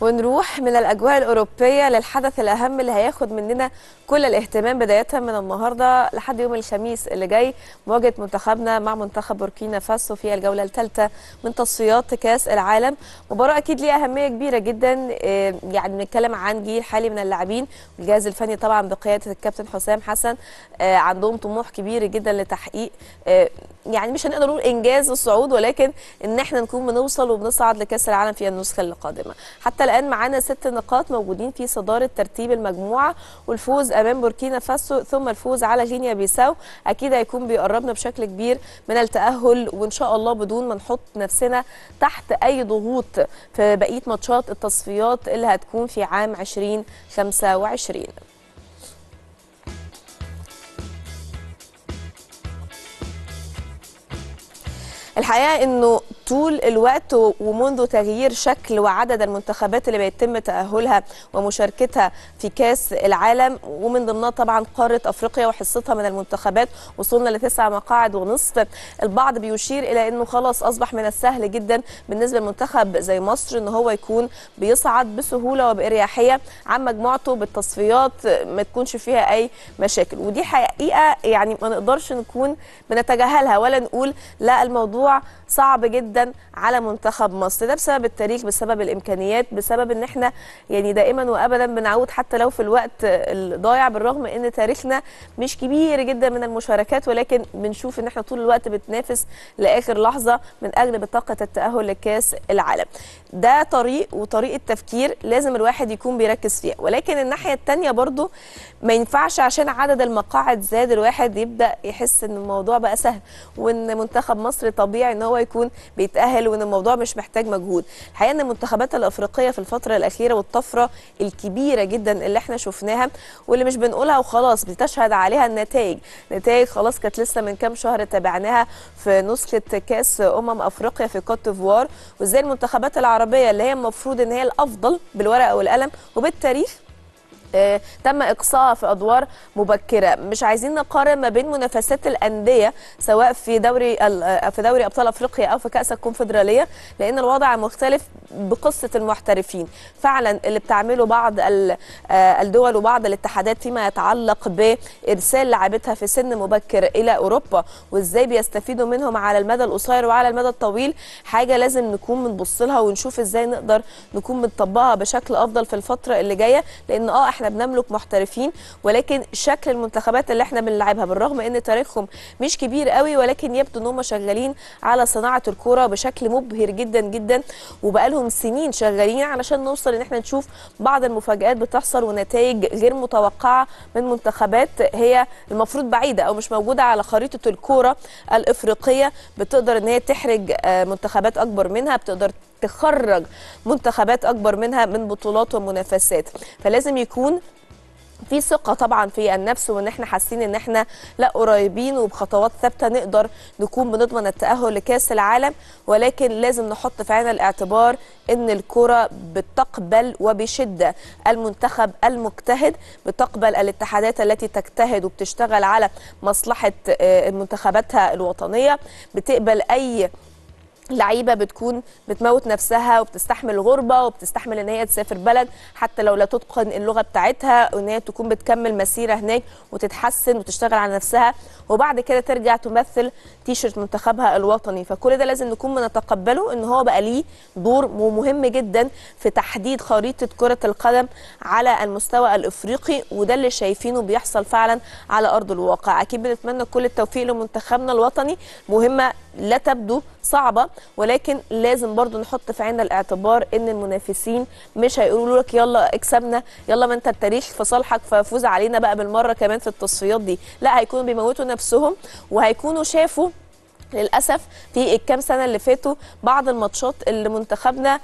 ونروح من الأجواء الأوروبية للحدث الأهم اللي هياخد مننا كل الاهتمام بداية من النهاردة لحد يوم الخميس اللي جاي مواجهة منتخبنا مع منتخب بوركينا فاسو في الجولة الثالثة من تصفيات كأس العالم مباراة أكيد ليها أهمية كبيرة جدا إيه، يعني بنتكلم عن جيل حالي من اللاعبين والجهاز الفني طبعا بقيادة الكابتن حسام حسن إيه، عندهم طموح كبير جدا لتحقيق إيه، يعني مش هنقدر نقول انجاز الصعود ولكن ان احنا نكون بنوصل وبنصعد لكاس العالم في النسخه القادمه حتى الآن معانا ست نقاط موجودين في صدارة ترتيب المجموعة والفوز أمام بوركينا فاسو ثم الفوز على غينيا بيساو أكيد هيكون بيقربنا بشكل كبير من التأهل وإن شاء الله بدون ما نحط نفسنا تحت أي ضغوط في بقية ماتشات التصفيات اللي هتكون في عام 2025 الحقيقه انه طول الوقت ومنذ تغيير شكل وعدد المنتخبات اللي بيتم تأهلها ومشاركتها في كاس العالم ومن ضمنها طبعا قارة أفريقيا وحصتها من المنتخبات وصلنا لتسع مقاعد ونصف البعض بيشير إلى أنه خلاص أصبح من السهل جدا بالنسبة لمنتخب زي مصر أن هو يكون بيصعد بسهولة وبإريحية عن مجموعته بالتصفيات ما تكونش فيها أي مشاكل ودي حقيقة يعني ما نقدرش نكون بنتجاهلها ولا نقول لا الموضوع صعب جدا على منتخب مصر ده بسبب التاريخ بسبب الامكانيات بسبب ان احنا يعني دائما وابدا بنعود حتى لو في الوقت الضايع بالرغم ان تاريخنا مش كبير جدا من المشاركات ولكن بنشوف ان احنا طول الوقت بتنافس لاخر لحظه من اجل بطاقه التاهل لكاس العالم ده طريق وطريقه تفكير لازم الواحد يكون بيركز فيها ولكن الناحيه الثانيه برضو ما ينفعش عشان عدد المقاعد زاد الواحد يبدا يحس ان الموضوع بقى سهل وان منتخب مصر طبيعي ان هو يكون بي بيتاهل وان الموضوع مش محتاج مجهود الحقيقه ان المنتخبات الافريقيه في الفتره الاخيره والطفره الكبيره جدا اللي احنا شفناها واللي مش بنقولها وخلاص بتشهد عليها النتائج نتائج خلاص كانت لسه من كام شهر تابعناها في نسخه كاس امم افريقيا في كوت ديفوار وازاي المنتخبات العربيه اللي هي المفروض ان هي الافضل بالورقه والقلم وبالتاريخ آه، تم إقصاء في ادوار مبكره مش عايزين نقارن ما بين منافسات الانديه سواء في دوري آه، في دوري ابطال افريقيا او في كاس الكونفدراليه لان الوضع مختلف بقصه المحترفين فعلا اللي بتعمله بعض آه، الدول وبعض الاتحادات فيما يتعلق بارسال لاعبتها في سن مبكر الى اوروبا وازاي بيستفيدوا منهم على المدى القصير وعلى المدى الطويل حاجه لازم نكون بنبص لها ونشوف ازاي نقدر نكون بنطبقها بشكل افضل في الفتره اللي جايه لان اه احنا بنملك محترفين ولكن شكل المنتخبات اللي احنا بنلعبها بالرغم ان تاريخهم مش كبير قوي ولكن يبدو ان هم شغالين على صناعه الكوره بشكل مبهر جدا جدا وبقالهم سنين شغالين علشان نوصل ان احنا نشوف بعض المفاجات بتحصل ونتائج غير متوقعه من منتخبات هي المفروض بعيده او مش موجوده على خريطه الكوره الافريقيه بتقدر ان هي تحرج آه، منتخبات اكبر منها بتقدر تخرج منتخبات اكبر منها من بطولات ومنافسات فلازم يكون في ثقه طبعا في النفس وان احنا حاسين ان احنا لا قريبين وبخطوات ثابته نقدر نكون بنضمن التاهل لكاس العالم ولكن لازم نحط في عين الاعتبار ان الكره بتقبل وبشده المنتخب المجتهد بتقبل الاتحادات التي تجتهد وبتشتغل على مصلحه آه، منتخباتها الوطنيه بتقبل اي لعيبه بتكون بتموت نفسها وبتستحمل غربه وبتستحمل ان هي تسافر بلد حتى لو لا تتقن اللغه بتاعتها وان هي تكون بتكمل مسيره هناك وتتحسن وتشتغل على نفسها وبعد كده ترجع تمثل تيشرت منتخبها الوطني فكل ده لازم نكون بنتقبله ان هو بقى ليه دور مهم جدا في تحديد خريطه كره القدم على المستوى الافريقي وده اللي شايفينه بيحصل فعلا على ارض الواقع اكيد بنتمنى كل التوفيق لمنتخبنا الوطني مهمه لا تبدو صعبه ولكن لازم برضو نحط في عين الاعتبار ان المنافسين مش هيقولوا لك يلا اكسبنا يلا ما انت التاريخ في صالحك ففوز علينا بقى بالمره كمان في التصفيات دي لا هيكونوا بيموتوا نفسهم وهيكونوا شافوا للاسف في الكام سنه اللي فاتوا بعض الماتشات اللي منتخبنا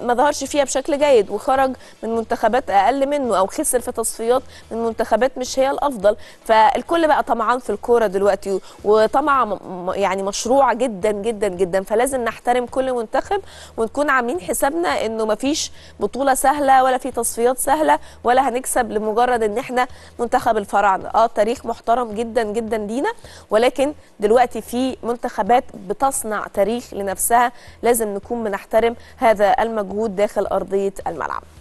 ما ظهرش فيها بشكل جيد وخرج من منتخبات اقل منه او خسر في تصفيات من منتخبات مش هي الافضل فالكل بقى طمعان في الكوره دلوقتي وطمع يعني مشروع جدا جدا جدا فلازم نحترم كل منتخب ونكون عاملين حسابنا انه ما فيش بطوله سهله ولا في تصفيات سهله ولا هنكسب لمجرد ان احنا منتخب الفراعنه اه تاريخ محترم جدا جدا لينا ولكن دلوقتي في منتخبات بتصنع تاريخ لنفسها لازم نكون بنحترم هذا المجهود داخل أرضية الملعب